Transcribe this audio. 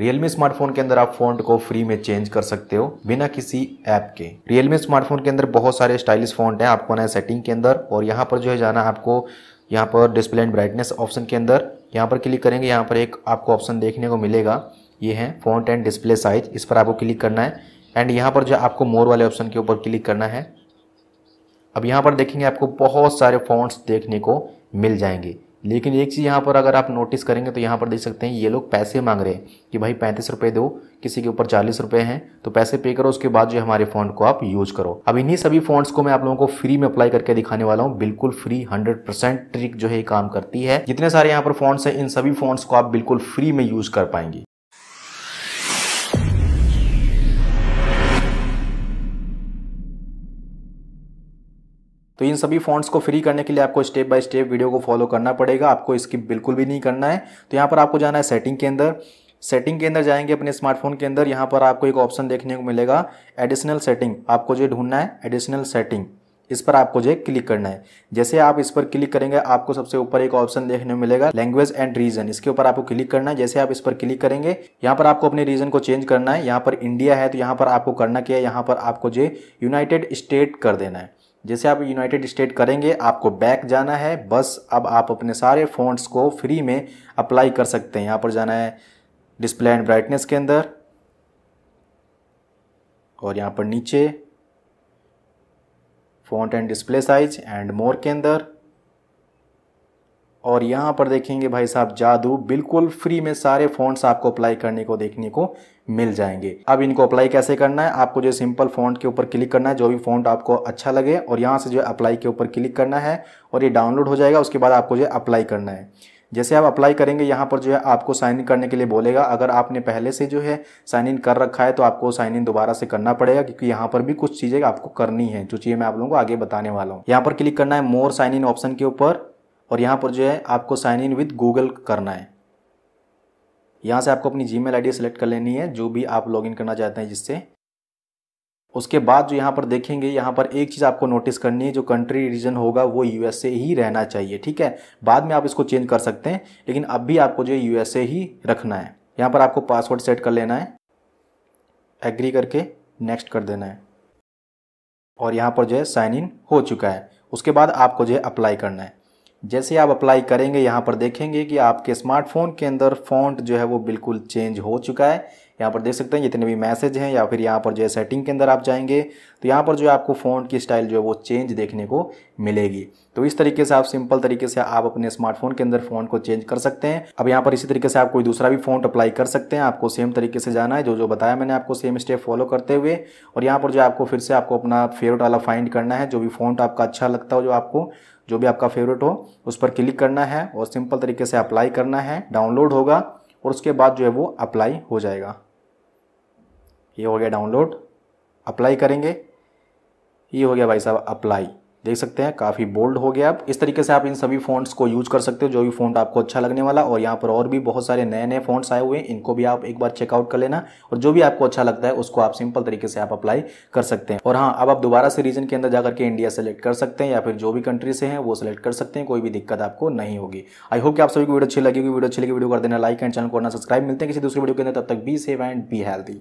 Realme smartphone के अंदर आप फॉन्ट को फ्री में चेंज कर सकते हो बिना किसी ऐप के रियलमी स्मार्टफोन के अंदर बहुत सारे स्टाइलिश फॉन्ट हैं आपको आना है सेटिंग के अंदर और यहाँ पर जो है जाना आपको यहाँ पर डिस्प्ले एंड ब्राइटनेस ऑप्शन के अंदर यहाँ पर क्लिक करेंगे यहाँ पर एक आपको ऑप्शन देखने को मिलेगा ये है फॉन्ट एंड डिस्प्ले साइज इस पर आपको क्लिक करना है एंड यहाँ पर जो आपको मोर वाले ऑप्शन के ऊपर क्लिक करना है अब यहाँ पर देखेंगे आपको बहुत सारे फॉन्ट्स देखने को मिल जाएंगे लेकिन एक चीज़ यहाँ पर अगर आप नोटिस करेंगे तो यहाँ पर देख सकते हैं ये लोग पैसे मांग रहे हैं कि भाई पैंतीस रुपये दो किसी के ऊपर चालीस रुपये हैं तो पैसे पे करो उसके बाद जो हमारे फॉन्ट को आप यूज करो अब इन्हीं सभी फॉन्ट्स को मैं आप लोगों को फ्री में अप्लाई करके दिखाने वाला हूँ बिल्कुल फ्री हंड्रेड परसेंट ट्रिक जो है काम करती है जितने सारे यहाँ पर फॉन्ट्स हैं इन सभी फॉन्ट्स को आप बिल्कुल फ्री में यूज कर पाएंगे तो इन सभी फॉन्ट्स को फ्री करने के लिए आपको स्टेप बाय स्टेप वीडियो को फॉलो करना पड़ेगा आपको इसकी बिल्कुल भी नहीं करना है तो यहाँ पर आपको जाना है सेटिंग के अंदर सेटिंग के अंदर जाएंगे अपने स्मार्टफोन के अंदर यहाँ पर आपको एक ऑप्शन देखने को मिलेगा एडिशनल सेटिंग आपको जो ढूंढना है एडिशनल सेटिंग इस पर आपको जो क्लिक करना है जैसे आप इस पर क्लिक करेंगे आपको सबसे ऊपर एक ऑप्शन देखने को मिलेगा लैंग्वेज एंड रीजन इसके ऊपर आपको क्लिक करना है जैसे आप इस पर क्लिक करेंगे यहाँ पर आपको अपने रीजन को चेंज करना है यहाँ पर इंडिया है तो यहाँ पर आपको करना क्या है यहाँ पर आपको जो यूनाइटेड स्टेट कर देना है जैसे आप यूनाइटेड स्टेट करेंगे आपको बैक जाना है बस अब आप अपने सारे फ़ॉन्ट्स को फ्री में अप्लाई कर सकते हैं यहाँ पर जाना है डिस्प्ले एंड ब्राइटनेस के अंदर और यहाँ पर नीचे font and display size and more के अंदर और यहाँ पर देखेंगे भाई साहब जादू बिल्कुल फ्री में सारे फॉन्ट्स आपको अप्लाई करने को देखने को मिल जाएंगे अब इनको अप्लाई कैसे करना है आपको जो सिंपल फॉन्ट के ऊपर क्लिक करना है जो भी फॉन्ट आपको अच्छा लगे और यहाँ से जो है अप्लाई के ऊपर क्लिक करना है और ये डाउनलोड हो जाएगा उसके बाद आपको जो है अप्लाई करना है जैसे आप अप्लाई करेंगे यहाँ पर जो है आपको साइन इन करने के लिए बोलेगा अगर आपने पहले से जो है साइन इन कर रखा है तो आपको साइन इन दोबारा से करना पड़ेगा क्योंकि यहाँ पर भी कुछ चीज़ें आपको करनी है जो चीज़ें मैं आप लोगों को आगे बताने वाला हूँ यहाँ पर क्लिक करना है मोर साइन इन ऑप्शन के ऊपर और यहाँ पर जो है आपको साइन इन विद गूगल करना है यहाँ से आपको अपनी जी मेल आई सेलेक्ट कर लेनी है जो भी आप लॉग करना चाहते हैं जिससे उसके बाद जो यहाँ पर देखेंगे यहाँ पर एक चीज़ आपको नोटिस करनी है जो कंट्री रीजन होगा वो यूएसए ही रहना चाहिए ठीक है बाद में आप इसको चेंज कर सकते हैं लेकिन अब भी आपको जो है यूएसए ही रखना है यहाँ पर आपको पासवर्ड सेट कर लेना है एग्री करके नेक्स्ट कर देना है और यहाँ पर जो है साइन इन हो चुका है उसके बाद आपको जो है अप्लाई करना है जैसे आप अप्लाई करेंगे यहाँ पर देखेंगे कि आपके स्मार्टफोन के अंदर फ़ॉन्ट जो है वो बिल्कुल चेंज हो चुका है यहाँ पर देख सकते हैं जितने भी मैसेज हैं या फिर यहाँ पर जो है सेटिंग के अंदर आप जाएंगे तो यहाँ पर जो है आपको फोन की स्टाइल जो है वो चेंज देखने को मिलेगी तो इस तरीके से आप सिंपल तरीके से आप अपने स्मार्टफोन के अंदर फ़ोन को चेंज कर सकते हैं अब यहाँ पर इसी तरीके से आप कोई दूसरा भी फोन अप्लाई कर सकते हैं आपको सेम तरीके से जाना है जो जो बताया मैंने आपको सेम स्टेप फॉलो करते हुए और यहाँ पर जो आपको फिर से आपको अपना फेवरेट वाला फाइंड करना है जो भी फोन आपका अच्छा लगता हो जो आपको जो भी आपका फेवरेट हो उस पर क्लिक करना है और सिंपल तरीके से अप्लाई करना है डाउनलोड होगा और उसके बाद जो है वो अप्लाई हो जाएगा ये हो गया डाउनलोड अप्लाई करेंगे ये हो गया भाई साहब अप्लाई देख सकते हैं काफ़ी बोल्ड हो गया अब इस तरीके से आप इन सभी फ़ॉन्ट्स को यूज़ कर सकते हो जो भी फ़ॉन्ट आपको अच्छा लगने वाला और यहाँ पर और भी बहुत सारे नए नए फ़ॉन्ट्स आए हुए हैं इनको भी आप एक बार चेकआउट कर लेना और जो भी आपको अच्छा लगता है उसको आप सिंपल तरीके से आप अप्लाई कर सकते हैं और हाँ अब आप दोबारा से रीजन के अंदर जाकर के इंडिया सेलेक्ट कर सकते हैं या फिर जो भी कंट्री से हैं वो सेलेक्ट कर सकते हैं कोई भी दिक्कत आपको नहीं होगी आई होप कि आप सभी को वीडियो अच्छी लगेगी वीडियो अच्छी लगी वीडियो कर देना लाइक एंड चैनल को सब्सक्राइब मिलते हैं किसी दूसरी वीडियो के अंदर तब तक be safe and be healthy